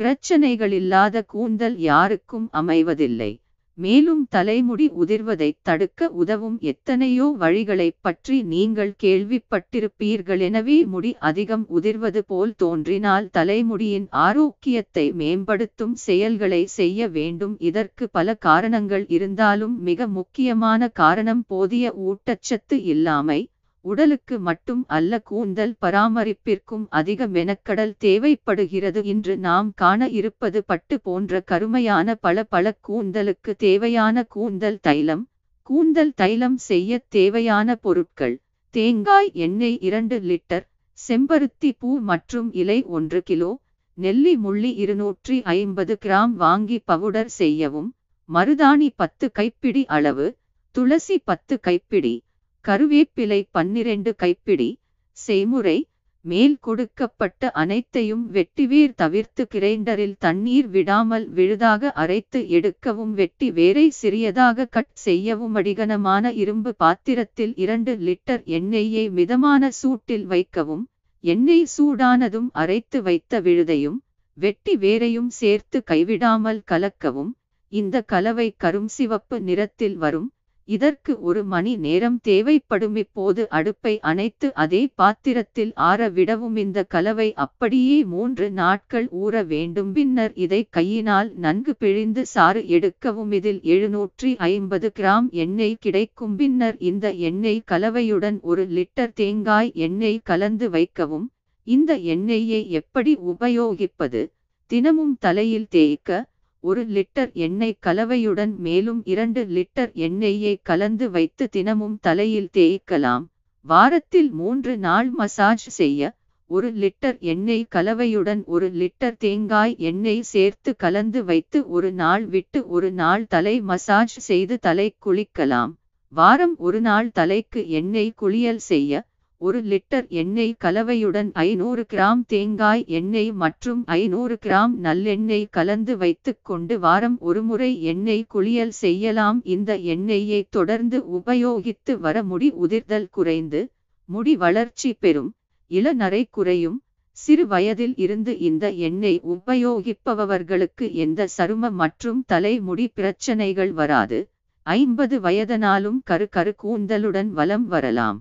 பிரச்சனைகள் இல்லாத கூந்தல் யாருக்கும் அமைவதில்லை மேலும் தலைமுடி உதிர்வதை தடுக்க உதவும் எத்தனையோ வழிகளை பற்றி நீங்கள் கேள்விப்பட்டிருப்பீர்கள் எனவே முடி அதிகம் உதிர்வது போல் தோன்றினால் தலைமுடியின் ஆரோக்கியத்தை மேம்படுத்தும் செயல்களை செய்ய வேண்டும் இதற்கு பல காரணங்கள் இருந்தாலும் மிக முக்கியமான காரணம் போதிய ஊட்டச்சத்து இல்லாமை உடலுக்கு மட்டும் அல்ல கூந்தல் பராமரிப்பிற்கும் அதிக மெனக்கடல் தேவைப்படுகிறது இன்று நாம் காண இருப்பது பட்டு போன்ற கருமையான பல பல கூந்தலுக்கு தேவையான கூந்தல் தைலம் கூந்தல் தைலம் செய்ய தேவையான பொருட்கள் தேங்காய் எண்ணெய் இரண்டு லிட்டர் செம்பருத்தி பூ மற்றும் இலை ஒன்று கிலோ நெல்லி முள்ளி இருநூற்றி ஐம்பது கிராம் வாங்கி பவுடர் செய்யவும் மருதாணி பத்து கைப்பிடி அளவு துளசி பத்து கைப்பிடி கருவேப்பிலை பன்னிரண்டு கைப்பிடி செய்முறை மேல் கொடுக்கப்பட்ட அனைத்தையும் வெட்டிவேர் தவிர்த்து கிரைண்டரில் தண்ணீர் விடாமல் விழுதாக அரைத்து எடுக்கவும் வெட்டி வேரை சிறியதாக கட் செய்யவும் அடிகனமான இரும்பு பாத்திரத்தில் இரண்டு லிட்டர் எண்ணெயை மிதமான சூட்டில் வைக்கவும் எண்ணெய் சூடானதும் அரைத்து வைத்த விழுதையும் வெட்டி வேரையும் சேர்த்து கைவிடாமல் கலக்கவும் இந்த கலவை கரும் சிவப்பு நிறத்தில் வரும் இதற்கு ஒரு மணி நேரம் தேவைப்படும் இப்போது அடுப்பை அணைத்து அதே பாத்திரத்தில் ஆற விடவும் இந்த கலவை அப்படியே மூன்று நாட்கள் ஊற வேண்டும் பின்னர் இதை கையினால் நன்கு பிழிந்து சாறு எடுக்கவும் இதில் எழுநூற்றி ஐம்பது கிராம் எண்ணெய் கிடைக்கும் பின்னர் இந்த எண்ணெய் கலவையுடன் ஒரு லிட்டர் தேங்காய் எண்ணெய் கலந்து வைக்கவும் இந்த எண்ணெயை எப்படி உபயோகிப்பது தினமும் தலையில் தேய்க்க ஒரு லிட்டர் எண்ணெய் கலவையுடன் மேலும் இரண்டு லிட்டர் எண்ணெயை கலந்து வைத்து தினமும் தலையில் தேய்க்கலாம் வாரத்தில் மூன்று நாள் மசாஜ் செய்ய ஒரு லிட்டர் எண்ணெய் கலவையுடன் ஒரு லிட்டர் தேங்காய் எண்ணெய் சேர்த்து கலந்து வைத்து ஒரு நாள் விட்டு ஒரு நாள் தலை மசாஜ் செய்து தலை குளிக்கலாம் வாரம் ஒரு நாள் தலைக்கு எண்ணெய் குளியல் செய்ய ஒரு லிட்டர் எண்ணெய் கலவையுடன் ஐநூறு கிராம் தேங்காய் எண்ணெய் மற்றும் ஐநூறு கிராம் நல்லெண்ணெய் கலந்து வைத்துக்கொண்டு வாரம் ஒருமுறை எண்ணெய் குளியல் செய்யலாம் இந்த எண்ணெயை தொடர்ந்து உபயோகித்து வர முடி உதிர்தல் குறைந்து முடி வளர்ச்சி பெறும் இளநரை குறையும் சிறு வயதில் இருந்து இந்த எண்ணெய் உபயோகிப்பவர்களுக்கு எந்த சரும மற்றும் தலைமுடி பிரச்சனைகள் வராது ஐம்பது வயதனாலும் கரு கரு கூந்தலுடன் வலம் வரலாம்